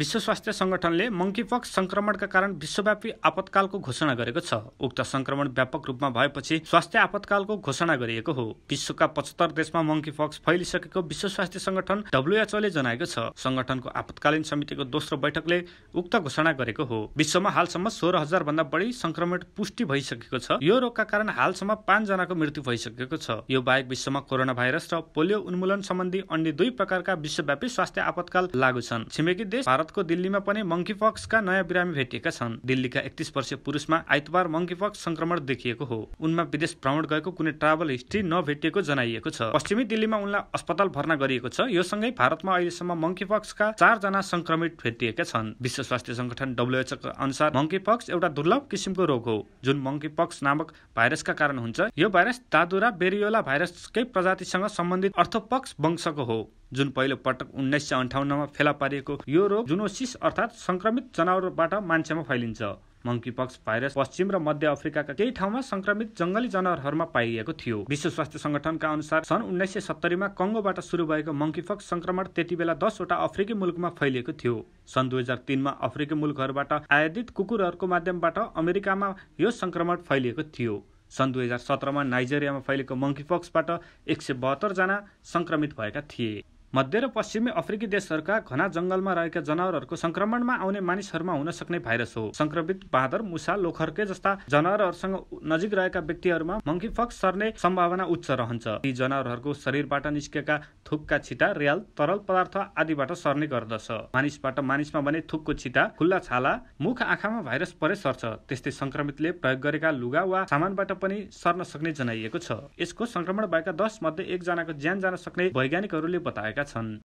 विश्व स्वास्थ्य सङ्गठनले मङ्कीपक्स संक्रमणका कारण विश्वव्यापी आपतकालको घोषणा गरेको छ उक्त संक्रमण व्यापक रूपमा भएपछि स्वास्थ्य आपतकालको घोषणा गरिएको हो विश्वका पचहत्तर देशमा मङ्कीपक्स फैलिसकेको विश्व स्वास्थ्य सङ्गठन डब्लुएचओले जनाएको छ सङ्गठनको आपतकालीन समितिको दोस्रो बैठकले उक्त घोषणा गरेको हो विश्वमा हालसम्म सोह्र हजार भन्दा बढी सङ्क्रमण पुष्टि भइसकेको छ यो रोगका कारण हालसम्म पाँचजनाको मृत्यु भइसकेको छ यो बाहेक विश्वमा कोरोना भाइरस र पोलियो उन्मूलन सम्बन्धी अन्य दुई प्रकारका विश्वव्यापी स्वास्थ्य आपतकाल लागू छन् छिमेकी देश भारत भारतको दिल्लीमा पनि मङ्की पक्सका नयाँ बिरामी भेटिएका छन् दिल्लीका एकतिस वर्षीय पुरुषमा आइतबार मङ्की संक्रमण देखिएको हो उनमा विदेश भ्रमण गएको कुनै ट्राभल हिस्ट्री नभेटिएको जनाइएको छ पश्चिमी दिल्लीमा उनलाई अस्पताल भर्ना गरिएको छ यो सँगै भारतमा अहिलेसम्म मङ्की पक्सका चारजना संक्रमित भेटिएका छन् विश्व स्वास्थ्य संगठन डब्लुएचओ अनुसार मङ्की एउटा दुर्लभ किसिमको रोग हो जुन मङ्की नामक भाइरसका कारण हुन्छ यो भाइरस दादुरा बेरियोला भाइरसकै प्रजातिसँग सम्बन्धित अर्थोपक्स वंशको हो जुन पहिलो पटक उन्नाइस सय अन्ठाउन्नमा फेला पारिएको यो रोग जुनोसिस अर्थात् संक्रमित जनावरबाट मान्छेमा फैलिन्छ मङ्कीपक्स भाइरस पश्चिम र मध्य अफ्रिकाका केही ठाउँमा संक्रमित जङ्गली जनावरहरूमा पाइएको थियो विश्व स्वास्थ्य संगठनका अनुसार सन् उन्नाइस सय सत्तरीमा कङ्गोबाट सुरु भएको मङ्कीपक्स संक्रमण त्यति बेला दसवटा अफ्रिकी मुलुकमा फैलिएको थियो सन् दुई हजार तिनमा अफ्रिकी मुलुकहरूबाट आयातित कुकुरहरूको माध्यमबाट अमेरिकामा यो संक्रमण फैलिएको थियो सन् दुई हजार सत्रमा नाइजेरियामा फैलिएको मङ्कीपक्सबाट एक सय बहत्तरजना सङ्क्रमित भएका थिए मध्य र पश्चिमी अफ्रिकी देशहरूका घना जङ्गलमा रहेका जनावरहरूको संक्रमणमा आउने मानिसहरूमा हुन सक्ने भाइरस हो संक्रमित बाँदर मुसा लोखर्के जस्ता जनावरहरूसँग नजिक रहेका व्यक्तिहरूमा मङ्की फक्स सर्ने सम्भावना उच्च रहन्छ यी जनावरहरूको शरीरबाट निस्केका थुकका छिटा रियाल तरल पदार्थ आदिबाट सर्ने गर्दछ मानिसबाट मानिसमा भने थुकको छिटा खुल्ला छाला मुख आँखामा भाइरस परे सर्छ त्यस्तै संक्रमितले प्रयोग गरेका लुगा वा सामानबाट पनि सर्न सक्ने जनाइएको छ यसको संक्रमण भएका दस मध्ये एकजनाको ज्यान जान सक्ने वैज्ञानिकहरूले बताएका 成。